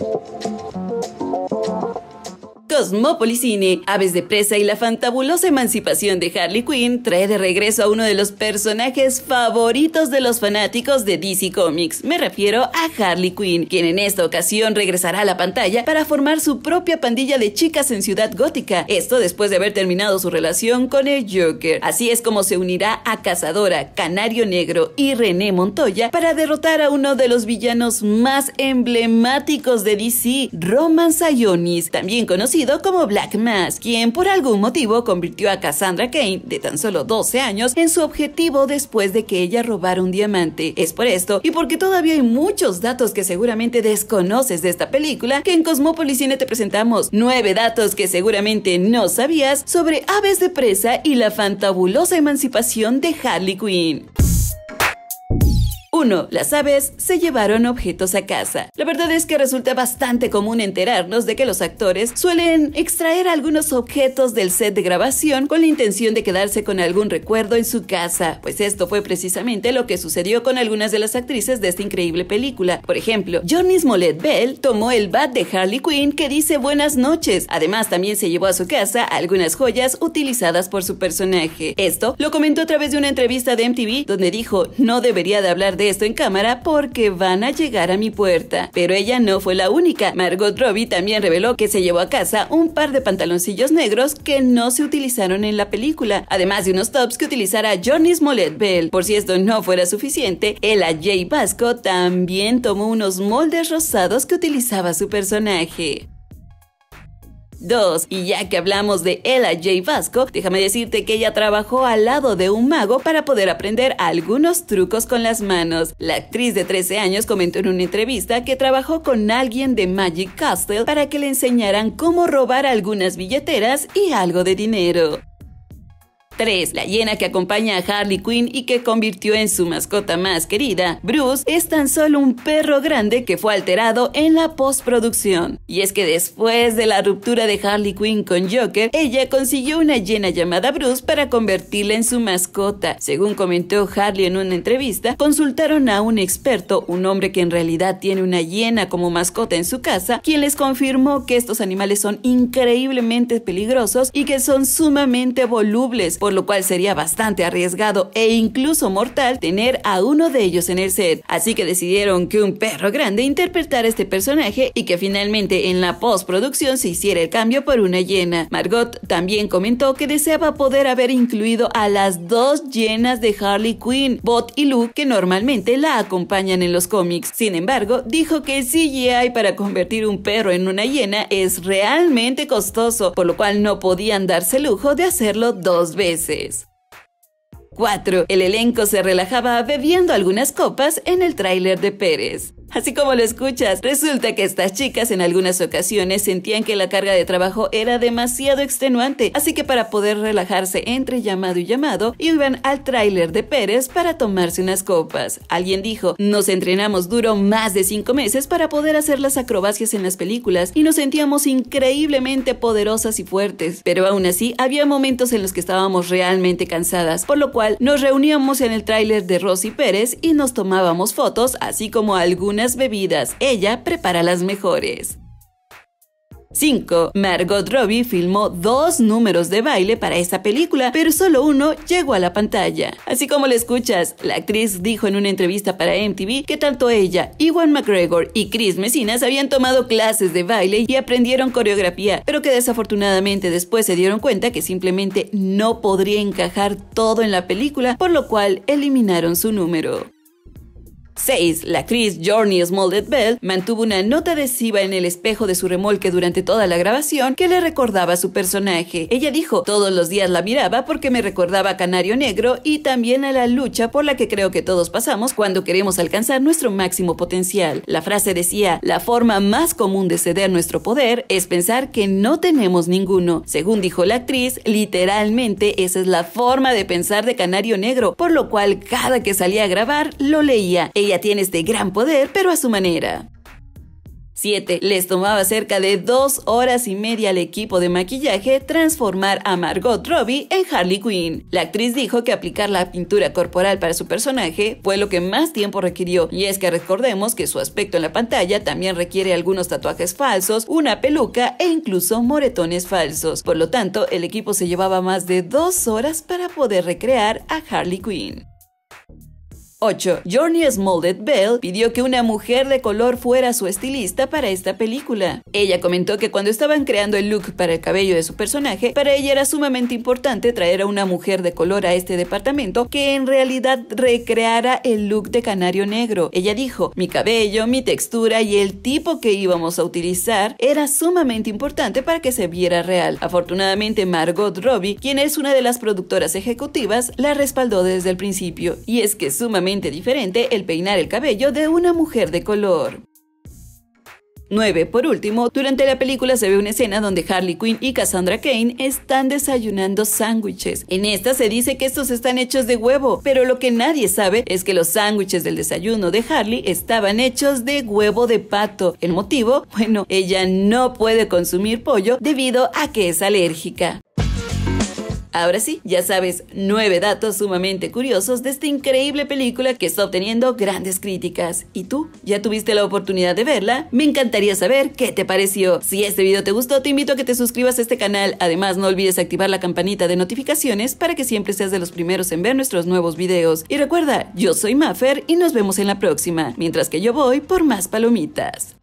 thank you cine, Aves de Presa y la fantabulosa emancipación de Harley Quinn trae de regreso a uno de los personajes favoritos de los fanáticos de DC Comics. Me refiero a Harley Quinn, quien en esta ocasión regresará a la pantalla para formar su propia pandilla de chicas en Ciudad Gótica. Esto después de haber terminado su relación con el Joker. Así es como se unirá a Cazadora, Canario Negro y René Montoya para derrotar a uno de los villanos más emblemáticos de DC, Roman Sayonis, también conocido como Black Mass, quien por algún motivo convirtió a Cassandra Kane, de tan solo 12 años, en su objetivo después de que ella robara un diamante. Es por esto y porque todavía hay muchos datos que seguramente desconoces de esta película que en Cosmopolis Cine te presentamos 9 datos que seguramente no sabías sobre aves de presa y la fantabulosa emancipación de Harley Quinn. 1. Las aves se llevaron objetos a casa. La verdad es que resulta bastante común enterarnos de que los actores suelen extraer algunos objetos del set de grabación con la intención de quedarse con algún recuerdo en su casa, pues esto fue precisamente lo que sucedió con algunas de las actrices de esta increíble película. Por ejemplo, Johnny Smollett Bell tomó el bat de Harley Quinn que dice buenas noches. Además, también se llevó a su casa algunas joyas utilizadas por su personaje. Esto lo comentó a través de una entrevista de MTV donde dijo, no debería de hablar de esto en cámara porque van a llegar a mi puerta. Pero ella no fue la única. Margot Robbie también reveló que se llevó a casa un par de pantaloncillos negros que no se utilizaron en la película, además de unos tops que utilizará Johnny Smollett Bell. Por si esto no fuera suficiente, el AJ Vasco también tomó unos moldes rosados que utilizaba su personaje. 2. Y ya que hablamos de Ella J. Vasco, déjame decirte que ella trabajó al lado de un mago para poder aprender algunos trucos con las manos. La actriz de 13 años comentó en una entrevista que trabajó con alguien de Magic Castle para que le enseñaran cómo robar algunas billeteras y algo de dinero. La hiena que acompaña a Harley Quinn y que convirtió en su mascota más querida, Bruce, es tan solo un perro grande que fue alterado en la postproducción. Y es que después de la ruptura de Harley Quinn con Joker, ella consiguió una hiena llamada Bruce para convertirla en su mascota. Según comentó Harley en una entrevista, consultaron a un experto, un hombre que en realidad tiene una hiena como mascota en su casa, quien les confirmó que estos animales son increíblemente peligrosos y que son sumamente volubles, por lo cual sería bastante arriesgado e incluso mortal tener a uno de ellos en el set. Así que decidieron que un perro grande interpretara este personaje y que finalmente en la postproducción se hiciera el cambio por una hiena. Margot también comentó que deseaba poder haber incluido a las dos hienas de Harley Quinn, Bot y Luke, que normalmente la acompañan en los cómics. Sin embargo, dijo que el CGI para convertir un perro en una hiena es realmente costoso, por lo cual no podían darse lujo de hacerlo dos veces. 4. El elenco se relajaba bebiendo algunas copas en el tráiler de Pérez. Así como lo escuchas, resulta que estas chicas en algunas ocasiones sentían que la carga de trabajo era demasiado extenuante, así que para poder relajarse entre llamado y llamado, iban al tráiler de Pérez para tomarse unas copas. Alguien dijo, nos entrenamos duro más de cinco meses para poder hacer las acrobacias en las películas y nos sentíamos increíblemente poderosas y fuertes, pero aún así había momentos en los que estábamos realmente cansadas, por lo cual nos reuníamos en el tráiler de Rosy Pérez y nos tomábamos fotos, así como algunas bebidas, ella prepara las mejores. 5. Margot Robbie filmó dos números de baile para esa película, pero solo uno llegó a la pantalla. Así como lo escuchas, la actriz dijo en una entrevista para MTV que tanto ella, Iwan McGregor y Chris Messinas habían tomado clases de baile y aprendieron coreografía, pero que desafortunadamente después se dieron cuenta que simplemente no podría encajar todo en la película, por lo cual eliminaron su número. 6. La actriz Journey Smollett Bell mantuvo una nota adhesiva en el espejo de su remolque durante toda la grabación que le recordaba a su personaje. Ella dijo, todos los días la miraba porque me recordaba a Canario Negro y también a la lucha por la que creo que todos pasamos cuando queremos alcanzar nuestro máximo potencial. La frase decía, la forma más común de ceder nuestro poder es pensar que no tenemos ninguno. Según dijo la actriz, literalmente esa es la forma de pensar de Canario Negro, por lo cual cada que salía a grabar lo leía tiene este gran poder, pero a su manera. 7. Les tomaba cerca de dos horas y media al equipo de maquillaje transformar a Margot Robbie en Harley Quinn. La actriz dijo que aplicar la pintura corporal para su personaje fue lo que más tiempo requirió, y es que recordemos que su aspecto en la pantalla también requiere algunos tatuajes falsos, una peluca e incluso moretones falsos. Por lo tanto, el equipo se llevaba más de dos horas para poder recrear a Harley Quinn. 8. Journey Smollett Bell pidió que una mujer de color fuera su estilista para esta película. Ella comentó que cuando estaban creando el look para el cabello de su personaje, para ella era sumamente importante traer a una mujer de color a este departamento que en realidad recreara el look de canario negro. Ella dijo, mi cabello, mi textura y el tipo que íbamos a utilizar era sumamente importante para que se viera real. Afortunadamente Margot Robbie, quien es una de las productoras ejecutivas, la respaldó desde el principio. Y es que sumamente diferente el peinar el cabello de una mujer de color. 9. Por último, durante la película se ve una escena donde Harley Quinn y Cassandra Kane están desayunando sándwiches. En esta se dice que estos están hechos de huevo, pero lo que nadie sabe es que los sándwiches del desayuno de Harley estaban hechos de huevo de pato. ¿El motivo? Bueno, ella no puede consumir pollo debido a que es alérgica. Ahora sí, ya sabes, nueve datos sumamente curiosos de esta increíble película que está obteniendo grandes críticas. ¿Y tú? ¿Ya tuviste la oportunidad de verla? Me encantaría saber qué te pareció. Si este video te gustó, te invito a que te suscribas a este canal. Además, no olvides activar la campanita de notificaciones para que siempre seas de los primeros en ver nuestros nuevos videos. Y recuerda, yo soy Maffer y nos vemos en la próxima, mientras que yo voy por más palomitas.